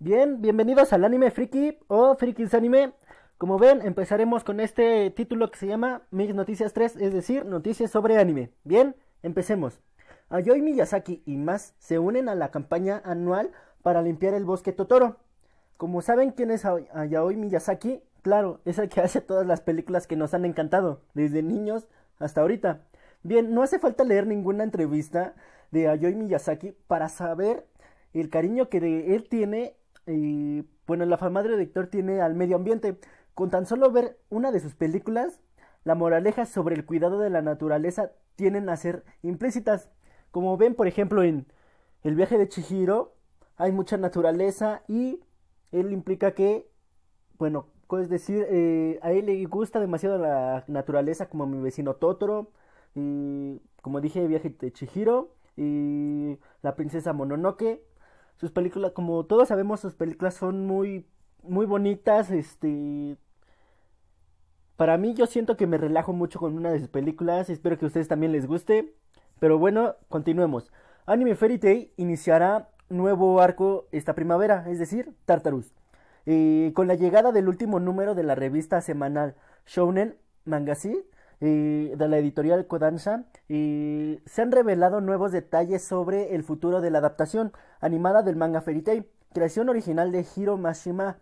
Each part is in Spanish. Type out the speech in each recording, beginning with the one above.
Bien, bienvenidos al anime friki o frikis anime. Como ven, empezaremos con este título que se llama Mix Noticias 3, es decir, noticias sobre anime. Bien, empecemos. Ayoi Miyazaki y más se unen a la campaña anual para limpiar el bosque Totoro. Como saben quién es Ayoi Miyazaki, claro, es el que hace todas las películas que nos han encantado, desde niños hasta ahorita. Bien, no hace falta leer ninguna entrevista de Ayoi Miyazaki para saber el cariño que de él tiene y bueno, la fama de tiene al medio ambiente. Con tan solo ver una de sus películas, la moraleja sobre el cuidado de la naturaleza tienen a ser implícitas. Como ven, por ejemplo, en El viaje de Chihiro hay mucha naturaleza y él implica que, bueno, puedes decir, eh, a él le gusta demasiado la naturaleza como mi vecino Totoro, y como dije, el viaje de Chihiro y la princesa Mononoke sus películas, como todos sabemos, sus películas son muy, muy bonitas, este... Para mí yo siento que me relajo mucho con una de sus películas, espero que a ustedes también les guste. Pero bueno, continuemos. Anime Fairy Tail iniciará nuevo arco esta primavera, es decir, Tartarus. y eh, con la llegada del último número de la revista semanal Shonen Mangasi, de la editorial Kodansha, y se han revelado nuevos detalles sobre el futuro de la adaptación animada del manga Fairy Tail, creación original de Hiro Mashima.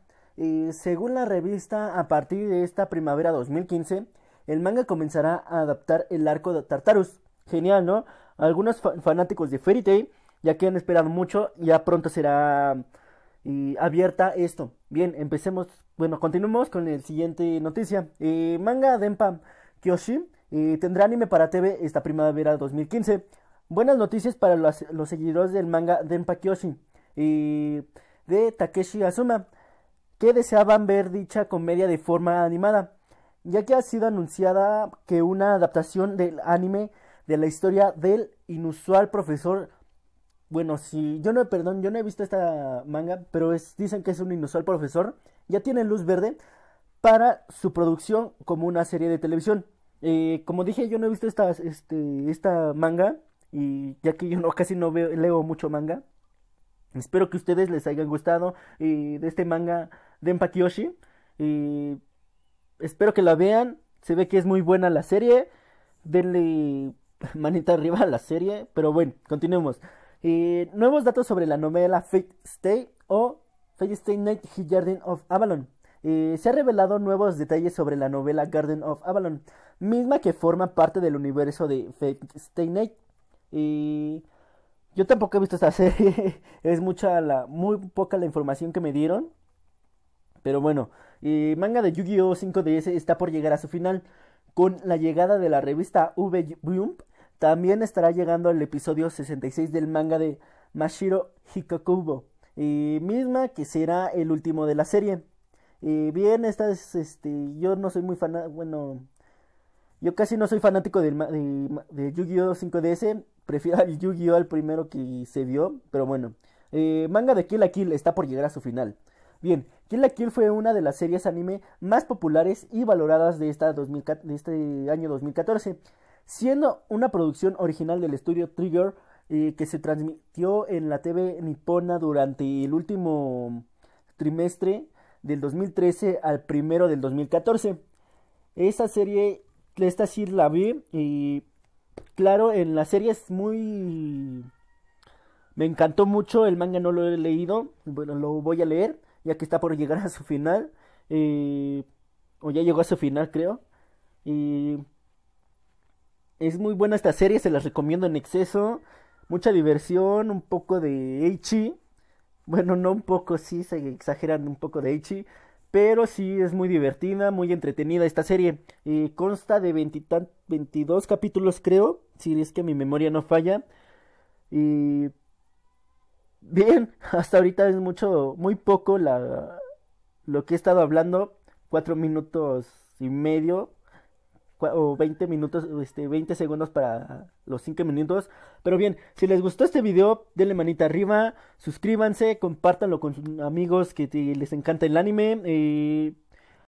según la revista, a partir de esta primavera 2015, el manga comenzará a adaptar el arco de Tartarus. Genial, ¿no? Algunos fanáticos de Fairy Tail ya que han esperado mucho, ya pronto será abierta esto. Bien, empecemos. Bueno, continuemos con el siguiente noticia. Eh, manga Denpa. Kyoshi y tendrá anime para TV esta primavera 2015. Buenas noticias para los, seguidores del manga Denpa Kyoshi y de Takeshi Asuma, que deseaban ver dicha comedia de forma animada, ya que ha sido anunciada que una adaptación del anime de la historia del inusual profesor bueno, si yo no, perdón, yo no he visto esta manga, pero dicen que es un inusual profesor, ya tiene luz verde para su producción como una serie de televisión. Eh, como dije, yo no he visto esta, este, esta manga. Y ya que yo no, casi no veo, leo mucho manga. Espero que ustedes les haya gustado eh, de este manga de Empakiyoshi. Eh, espero que la vean. Se ve que es muy buena la serie. Denle manita arriba a la serie. Pero bueno, continuemos. nuevos datos sobre la novela Fate Stay o Fate Stay Night Garden of Avalon. Eh, se han revelado nuevos detalles sobre la novela Garden of Avalon, misma que forma parte del universo de Fate Stay Night. Eh, yo tampoco he visto esta serie, es mucha la, muy poca la información que me dieron. Pero bueno, y eh, manga de Yu-Gi-Oh! 5DS está por llegar a su final. Con la llegada de la revista V también estará llegando el episodio 66 del manga de Mashiro Hikokubo, Y misma que será el último de la serie. Eh, bien, esta este, yo no soy muy fan bueno, yo casi no soy fanático del, de, Yu-Gi-Oh 5DS, prefiero el Yu-Gi-Oh al primero que se vio, pero bueno. Eh, manga de Kill la Kill está por llegar a su final. Bien, Kill la Kill fue una de las series anime más populares y valoradas de, esta de este año 2014, siendo una producción original del estudio Trigger eh, que se transmitió en la TV nipona durante el último trimestre del 2013 al primero del 2014. Esta serie, esta sí la vi y claro, en la serie es muy... Me encantó mucho, el manga no lo he leído, bueno, lo voy a leer, ya que está por llegar a su final, eh, o ya llegó a su final creo. Y es muy buena esta serie, se las recomiendo en exceso. Mucha diversión, un poco de Eichi bueno, no un poco, sí, se exageran un poco de Ichi, pero sí es muy divertida, muy entretenida esta serie. Y consta de veintidós 22 capítulos, creo, si es que mi memoria no falla. Y. Bien, hasta ahorita es mucho, muy poco la, lo que he estado hablando. Cuatro minutos y medio o 20 minutos, este, 20 segundos para los 5 minutos. Pero bien, si les gustó este video, denle manita arriba, suscríbanse, compártanlo con sus amigos que les encanta el anime. Eh,